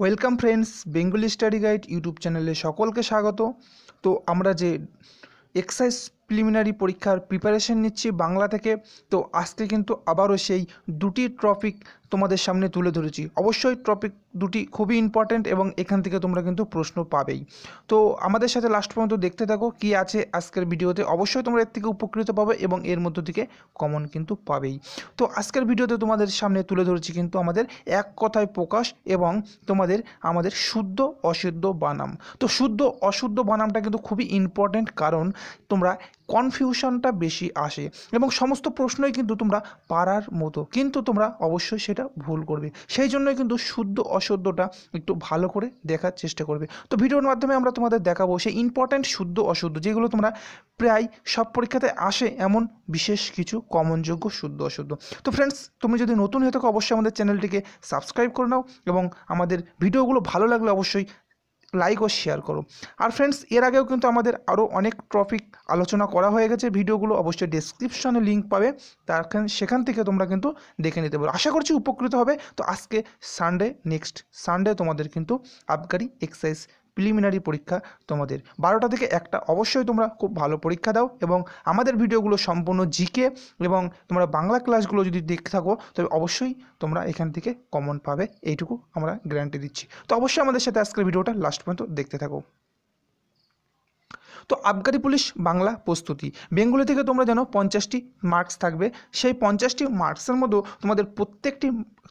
welcome friends Bengali study guide YouTube চ্যানেলে সকলকে স্বাগত তো আমরা যে এক্সারসাইজ প্রিলিমিনারি পরীক্ষার প্রিপারেশন নিচ্ছি বাংলা থেকে তো আজকে কিন্তু আবারও সেই দুটি টপিক তোমাদের সামনে তুলে ধরেছি অবশ্যই টপিক দুটি খুবই ইম্পর্ট্যান্ট এবং এখান থেকে তোমরা কিন্তু প্রশ্ন পাবেই তো আমাদের সাথে লাস্ট পর্যন্ত দেখতে থাকো কি আছে আজকের ভিডিওতে অবশ্যই তোমরা এর থেকে উপকৃত পাবে এবং এর মধ্য থেকে কমন কিন্তু পাবেই তো আজকের ভিডিওতে তোমাদের সামনে তুলে ধরেছি কিন্তু আমাদের এক কথায় প্রকাশ এবং তোমাদের আমাদের শুদ্ধ অশুদ্ধ বানাম তো শুদ্ধ অশুদ্ধ বানামটা কিন্তু খুবই ইম্পর্ট্যান্ট কারণ তোমরা কনফিউশনটা বেশি আসে এবং সমস্ত প্রশ্নই কিন্তু তোমরা পারার মতো কিন্তু তোমরা অবশ্যই সেটা ভুল করবে সেই জন্যই কিন্তু শুদ্ধ অশুদ্ধটা একটু ভালো করে দেখার চেষ্টা করবে তো ভিডিওর মাধ্যমে আমরা তোমাদের দেখাবো সেই ইম্পর্ট্যান্ট শুদ্ধ অশুদ্ধ যেগুলো তোমরা প্রায় সব পরীক্ষাতে আসে এমন বিশেষ কিছু কমনযোগ্য শুদ্ধ অশুদ্ধ তো ফ্রেন্ডস তুমি যদি নতুন হয়ে থাকো অবশ্যই আমাদের চ্যানেলটিকে সাবস্ক্রাইব করে নাও এবং আমাদের ভিডিওগুলো ভালো লাগলে অবশ্যই লাইক ও শেয়ার করো আর ফ্রেন্ডস এর আগেও কিন্তু আমাদের আরও অনেক টপিক আলোচনা করা হয়ে গেছে ভিডিওগুলো অবশ্যই ডেসক্রিপশনে লিঙ্ক পাবে তার সেখান থেকে তোমরা কিন্তু দেখে নিতে পারো আশা করছি উপকৃত হবে তো আজকে সানডে নেক্সট সানডে তোমাদের কিন্তু আবগারি এক্সারসাইজ প্রিলিমিনারি পরীক্ষা তোমাদের বারোটা থেকে একটা অবশ্যই তোমরা খুব ভালো পরীক্ষা দাও এবং আমাদের ভিডিওগুলো সম্পূর্ণ জিকে এবং তোমরা বাংলা ক্লাসগুলো যদি দেখতে থাকো তবে অবশ্যই তোমরা এখান থেকে কমন পাবে এইটুকু আমরা গ্যারান্টি দিচ্ছি তো অবশ্যই আমাদের সাথে আজকের ভিডিওটা লাস্ট পর্যন্ত দেখতে থাকো তো আবগারি পুলিশ বাংলা প্রস্তুতি বেঙ্গলি থেকে তোমরা জানো পঞ্চাশটি মার্কস থাকবে সেই পঞ্চাশটি মার্কসের মধ্যেও তোমাদের প্রত্যেকটি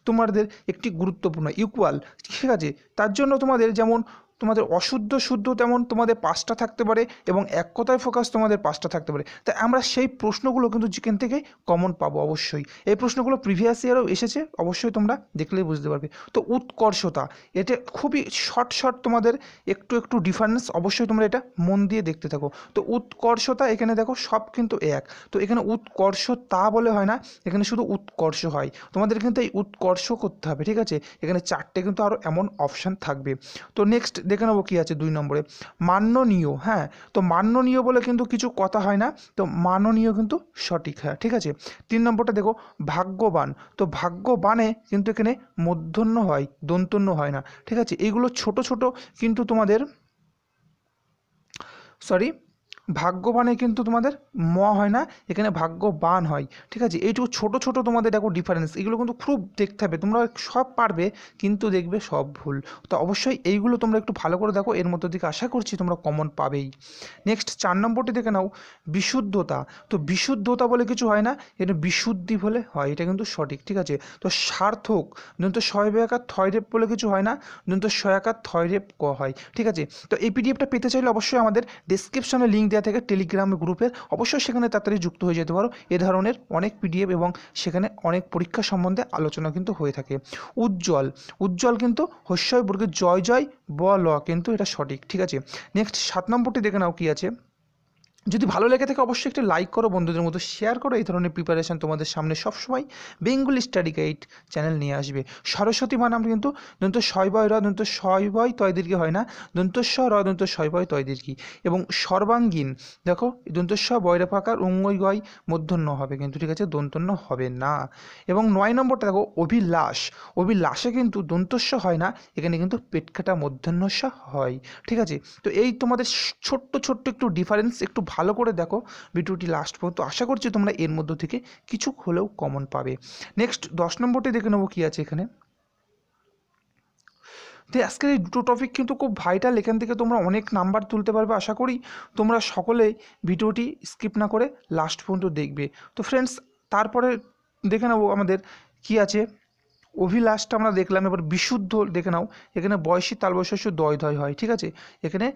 তোমাদের একটি গুরুত্বপূর্ণ ইকুয়াল ঠিক আছে তার জন্য তোমাদের যেমন তোমাদের অশুদ্ধ শুদ্ধ তেমন তোমাদের পাঁচটা থাকতে পারে এবং এক কথায় ফোকাস তোমাদের পাঁচটা থাকতে পারে তাই আমরা সেই প্রশ্নগুলো কিন্তু জিকেন থেকে কমন পাবো অবশ্যই এই প্রশ্নগুলো প্রিভিয়াস ইয়ারও এসেছে অবশ্যই তোমরা দেখলেই বুঝতে পারবে তো উৎকর্ষতা এটা খুবই শর্ট শর্ট তোমাদের একটু একটু ডিফারেন্স অবশ্যই তোমরা এটা মন দিয়ে দেখতে থাকো তো উৎকর্ষতা এখানে দেখো সব কিন্তু এক তো এখানে উৎকর্ষ তা বলে হয় না এখানে শুধু উৎকর্ষ হয় তোমাদের কিন্তু এই উৎকর্ষ করতে হবে ঠিক আছে এখানে চারটে কিন্তু আরও এমন অপশান থাকবে তো নেক্সট দেখে নেবো কী আছে দুই নম্বরে মাননীয় হ্যাঁ তো মান্যনীয় বলে কিন্তু কিছু কথা হয় না তো মাননীয় কিন্তু সঠিক হ্যাঁ ঠিক আছে তিন নম্বরটা দেখো ভাগ্যবান তো ভাগ্যবানে কিন্তু এখানে মধ্যন্য হয় দন্তন্য হয় না ঠিক আছে এইগুলো ছোট ছোট কিন্তু তোমাদের সরি ভাগ্যবানে কিন্তু তোমাদের ম হয় না এখানে ভাগ্যবান হয় ঠিক আছে এইটুকু ছোট ছোট তোমাদের দেখো ডিফারেন্স এগুলো কিন্তু খুব দেখতে হবে তোমরা সব পারবে কিন্তু দেখবে সব ভুল তো অবশ্যই এইগুলো তোমরা একটু ভালো করে দেখো এর মধ্যে দিকে আশা করছি তোমরা কমন পাবেই নেক্সট চার নম্বরটি দেখে নাও বিশুদ্ধতা তো বিশুদ্ধতা বলে কিছু হয় না এটা বিশুদ্ধি বলে হয় এটা কিন্তু সঠিক ঠিক আছে তো সার্থক দন্ত শয়বেকার থয়রেপ বলে কিছু হয় না দন্ত শয়াকার থয়রেপ ক হয় ঠিক আছে তো এই পিডিএফটা পেতে চাইলে অবশ্যই আমাদের ডিসক্রিপশনে লিঙ্ক মিডিয়া থেকে টেলিগ্রাম গ্রুপের অবশ্যই সেখানে তাড়াতাড়ি যুক্ত হয়ে যেতে পারো এ ধরনের অনেক পিডিএফ এবং সেখানে অনেক পরীক্ষা সম্বন্ধে আলোচনা কিন্তু হয়ে থাকে উজ্জ্বল উজ্জ্বল কিন্তু হস্যয় বর্গের জয় জয় ব ল কিন্তু এটা সঠিক ঠিক আছে নেক্সট সাত নম্বরটি দেখে নাও কী আছে যদি ভালো লেগে থাকে অবশ্যই একটা লাইক করো বন্ধুদের মতো শেয়ার করো এই ধরনের প্রিপারেশান তোমাদের সামনে সবসময় বেঙ্গলি স্টাডি গাইড চ্যানেল নিয়ে আসবে সরস্বতী মানে আমরা কিন্তু দন্ত শয়বয় র দন্ত শয়বয় তয়দীর্ঘি হয় না দন্ত স র দন্ত শয়বয় তয়দীর্ঘি এবং সর্বাঙ্গীন দেখো দন্ত স বয়রা ফাঁকার উঙ্গই গয় মধ্যন্য হবে কিন্তু ঠিক আছে দন্তন্য হবে না এবং নয় নম্বরটা দেখো অভিলাষ অভিলাষে কিন্তু দন্তস্য হয় না এখানে কিন্তু পেটকাটা মধ্যন্য হয় ঠিক আছে তো এই তোমাদের ছোট্ট ছোট্ট একটু ডিফারেন্স একটু ভালো করে দেখো ভিডিওটি লাস্ট পর্যন্ত আশা করছি তোমরা এর মধ্য থেকে কিছু হলেও কমন পাবে নেক্সট দশ নম্বরটি দেখে নেবো কী আছে এখানে তো আজকের এই দুটো টপিক কিন্তু খুব ভাইটাল এখান থেকে তোমরা অনেক নাম্বার তুলতে পারবে আশা করি তোমরা সকলে ভিডিওটি স্কিপ না করে লাস্ট পর্যন্ত দেখবে তো ফ্রেন্ডস তারপরে দেখে নেবো আমাদের কি আছে অভিলাষটা আমরা দেখলাম এবার বিশুদ্ধ দেখে নাও এখানে বয়সী তাল দয় দয় হয় ঠিক আছে এখানে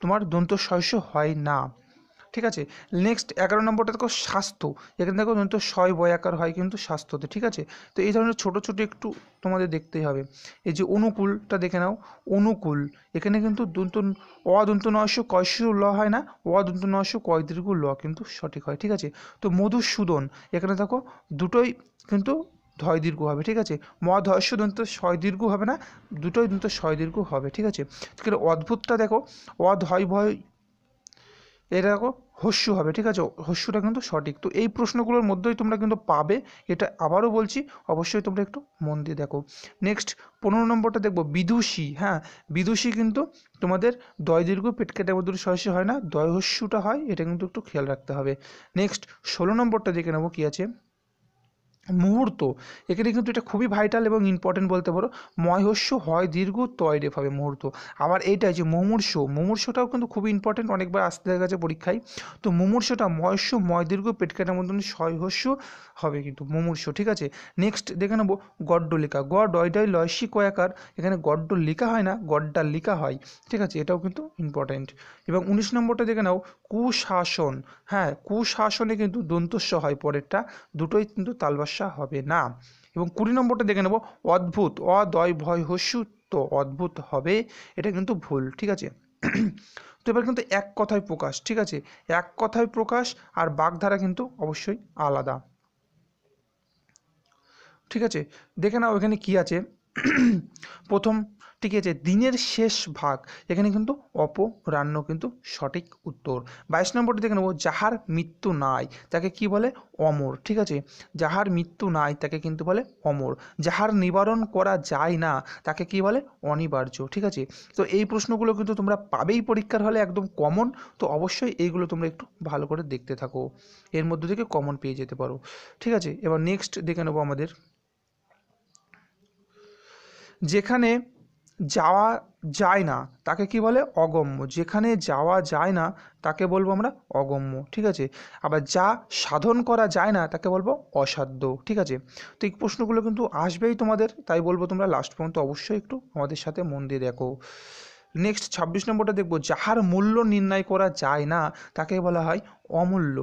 তোমার দন্ত শস্য হয় না ঠিক আছে নেক্সট এগারো নম্বরটা দেখো স্বাস্থ্য এখানে দেখো নয়তো ছয় বয়াকার হয় কিন্তু স্বাস্থ্যতে ঠিক আছে তো এই ধরনের ছোটো ছোটো একটু তোমাদের দেখতেই হবে এই যে অনুকূলটা দেখে নাও অনুকূল এখানে কিন্তু দন্ত অদন্ত নয়শো কয়শু ল হয় না অদন্ত নয়শো কয় দীর্ঘ ল কিন্তু সঠিক হয় ঠিক আছে তো মধুসূদন এখানে দেখো দুটোই কিন্তু ধয় দীর্ঘ হবে ঠিক আছে মধ্যস্য দন্ত ছয় দীর্ঘ হবে না দুটোই দন্ত ছয় দীর্ঘ হবে ঠিক আছে অদ্ভুতটা দেখো অধয় ভয় এটা দেখো হস্যু হবে ঠিক আছে হস্যুটা কিন্তু সঠিক তো এই প্রশ্নগুলোর মধ্যেই তোমরা কিন্তু পাবে এটা আবারও বলছি অবশ্যই তোমরা একটু মন দিয়ে দেখো নেক্সট পনেরো নম্বরটা দেখবো বিদুষী হ্যাঁ বিদুষী কিন্তু তোমাদের দয় দীর্ঘ পেট কেটে মধ্যে সহস্য হয় না দয় হস্যটা হয় এটা কিন্তু একটু খেয়াল রাখতে হবে নেক্সট ষোলো নম্বরটা দেখে নেবো কী আছে মুহূর্ত এখানে কিন্তু এটা খুবই ভাইটাল এবং ইম্পর্টেন্ট বলতে পারো ময়স্য হয় দীর্ঘ তয় রেফ হবে মুহূর্ত আবার এইটা যে মুমূর্ষ মুমূর্ষটাও কিন্তু খুবই ইম্পর্টেন্ট অনেকবার আসতে দেখা গেছে পরীক্ষায় তো মুমূর্ষটা ময়স্য ময় দীর্ঘ পেট কাটার মতন সহস্য হবে কিন্তু মুমূর্ষ ঠিক আছে নেক্সট দেখে নেবো গড্ড লেখা গ ডয় লয়সি কয়াকার এখানে গড্ড লিকা হয় না গড্ডার লিকা হয় ঠিক আছে এটাও কিন্তু ইম্পর্টেন্ট এবং উনিশ নম্বরটা দেখে নাও কুশাসন হ্যাঁ কুশাসনে কিন্তু দন্তস্য হয় পরেরটা দুটোই কিন্তু তালবাস্য সমস্যা হবে না এবং কুড়ি নম্বরটা দেখে নেব অদ্ভুত অদয় ভয় হস্যু তো অদ্ভুত হবে এটা কিন্তু ভুল ঠিক আছে তো এবার কিন্তু এক কথায় প্রকাশ ঠিক আছে এক কথায় প্রকাশ আর বাগধারা কিন্তু অবশ্যই আলাদা ঠিক আছে দেখে নাও এখানে কি আছে প্রথম ঠিক আছে দিনের শেষ ভাগ এখানে কিন্তু অপরাহ্ন কিন্তু সঠিক উত্তর বাইশ নম্বরটি দেখে নেব যাহার মৃত্যু নাই তাকে কি বলে অমর ঠিক আছে যাহার মৃত্যু নাই তাকে কিন্তু বলে অমর যাহার নিবারণ করা যায় না তাকে কি বলে অনিবার্য ঠিক আছে তো এই প্রশ্নগুলো কিন্তু তোমরা পাবেই পরীক্ষার হলে একদম কমন তো অবশ্যই এইগুলো তোমরা একটু ভালো করে দেখতে থাকো এর মধ্যে থেকে কমন পেয়ে যেতে পারো ঠিক আছে এবার নেক্সট দেখে নেবো আমাদের যেখানে যাওয়া যায় না তাকে কি বলে অগম্য যেখানে যাওয়া যায় না তাকে বলবো আমরা অগম্য ঠিক আছে আবার যা সাধন করা যায় না তাকে বলবো অসাধ্য ঠিক আছে তো এই প্রশ্নগুলো কিন্তু আসবেই তোমাদের তাই বলবো তোমরা লাস্ট পর্যন্ত অবশ্যই একটু আমাদের সাথে মন দিয়ে দেখো নেক্সট ২৬ নম্বরটা দেখবো যাহার মূল্য নির্ণয় করা যায় না তাকে বলা হয় অমূল্য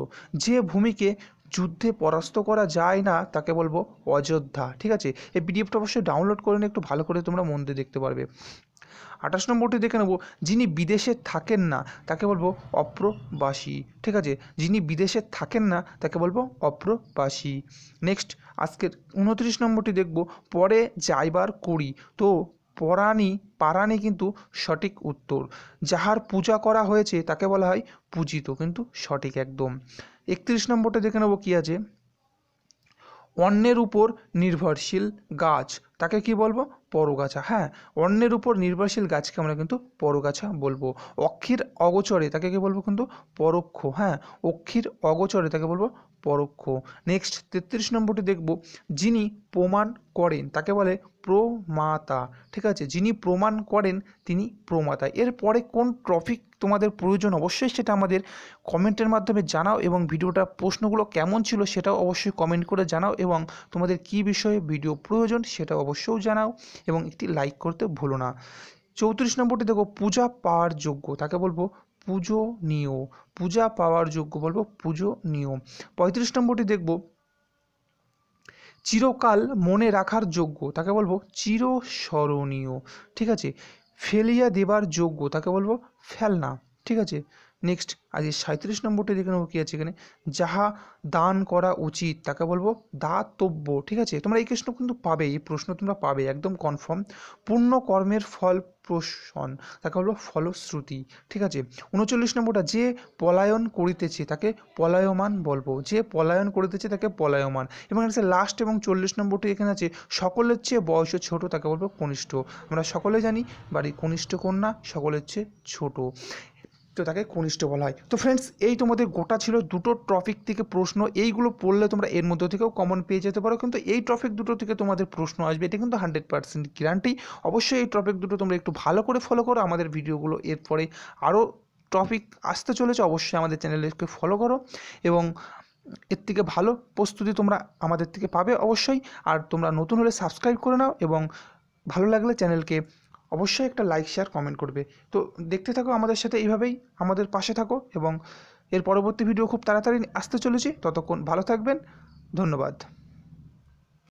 যে ভূমিকে যুদ্ধে পরাস্ত করা যায় না তাকে বলবো অযোধ্যা ঠিক আছে এই পিডিএফটা অবশ্যই ডাউনলোড করে নিয়ে একটু ভালো করে তোমরা মন দিয়ে দেখতে পারবে আঠাশ নম্বরটি দেখে নেবো যিনি বিদেশে থাকেন না তাকে বলবো অপ্রবাসী ঠিক আছে যিনি বিদেশে থাকেন না তাকে বলবো অপ্রবাসী নেক্সট আজকের উনত্রিশ নম্বরটি দেখব পরে যাইবার করি তো পরাণী পারাণী কিন্তু সঠিক উত্তর যাহার পূজা করা হয়েছে তাকে বলা হয় পূজিত কিন্তু সঠিক একদম একত্রিশ নম্বরটা দেখে নেবো কী আছে অন্যের উপর নির্ভরশীল গাছ তাকে কি বলবো পরগাছা হ্যাঁ অন্যের উপর নির্ভরশীল গাছকে আমরা কিন্তু পরগাছা বলবো অক্ষির অগোচরে তাকে কি বলবো কিন্তু পরোক্ষ হ্যাঁ অক্ষির অগোচরে তাকে বলবো পরোক্ষ নেক্সট তেত্রিশ নম্বরটি দেখব যিনি প্রমাণ করেন তাকে বলে প্রমাতা ঠিক আছে যিনি প্রমাণ করেন তিনি প্রমাতা এরপরে কোন ট্রফিক তোমাদের প্রয়োজন অবশ্যই সেটা আমাদের কমেন্টের মাধ্যমে জানাও এবং ভিডিওটা প্রশ্নগুলো কেমন ছিল সেটাও অবশ্যই কমেন্ট করে জানাও এবং তোমাদের কি বিষয়ে ভিডিও প্রয়োজন সেটা অবশ্যই জানাও এবং একটি লাইক করতে ভুলো না চৌত্রিশ নম্বরটি দেখো পূজা পাওয়ার যোগ্য তাকে বলবো পুজো নিয় পূজা পাওয়ার যোগ্য বলবো পুজো নিয় পঁয়ত্রিশ নম্বরটি দেখব চিরকাল মনে রাখার যোগ্য তাকে বলবো চিরস্মরণীয় ঠিক আছে ফেলিয়া দেবার যোগ্য তাকে বলবো ফেলনা ঠিক আছে নেক্সট আজ সাঁত্রিশ নম্বরটি দেখে নেবো কী আছে এখানে যাহা দান করা উচিত তাকে বলবো দাতব্য ঠিক আছে তোমরা এই প্রশ্ন কিন্তু পাবে এই প্রশ্ন তোমরা পাবে একদম কনফার্ম পূর্ণ কর্মের ফল প্রশন তাকে বলবো ফলশ্রুতি ঠিক আছে উনচল্লিশ নম্বরটা যে পলায়ন করিতেছে তাকে পলায়মান বলবো যে পলায়ন করিতেছে তাকে পলায়মান এবং এখানে লাস্ট এবং চল্লিশ নম্বরটি এখানে আছে সকলের চেয়ে বয়সে ছোট তাকে বলবো কনিষ্ঠ আমরা সকলে জানি বাড়ি কনিষ্ঠ কন্যা সকলের চেয়ে ছোট তো তাকে কনিষ্ঠ বলা হয় তো ফ্রেন্ডস এই তোমাদের গোটা ছিল দুটো টপিক থেকে প্রশ্ন এইগুলো পড়লে তোমরা এর মধ্যে থেকেও কমন পেয়ে যেতে পারো কিন্তু এই টপিক দুটো থেকে তোমাদের প্রশ্ন আসবে এটা কিন্তু হান্ড্রেড পার্সেন্ট গ্যারান্টি অবশ্যই এই টপিক দুটো তোমরা একটু ভালো করে ফলো করো আমাদের ভিডিওগুলো এরপরে আরও টপিক আসতে চলেছে অবশ্যই আমাদের চ্যানেলকে ফলো করো এবং এর থেকে ভালো প্রস্তুতি তোমরা আমাদের থেকে পাবে অবশ্যই আর তোমরা নতুন হলে সাবস্ক্রাইব করে নাও এবং ভালো লাগলে চ্যানেলকে অবশ্যই একটা লাইক শেয়ার কমেন্ট করবে তো দেখতে থাকো আমাদের সাথে এইভাবেই আমাদের পাশে থাকো এবং এর পরবর্তী ভিডিও খুব তাড়াতাড়ি আসতে চলেছি ততক্ষণ ভালো থাকবেন ধন্যবাদ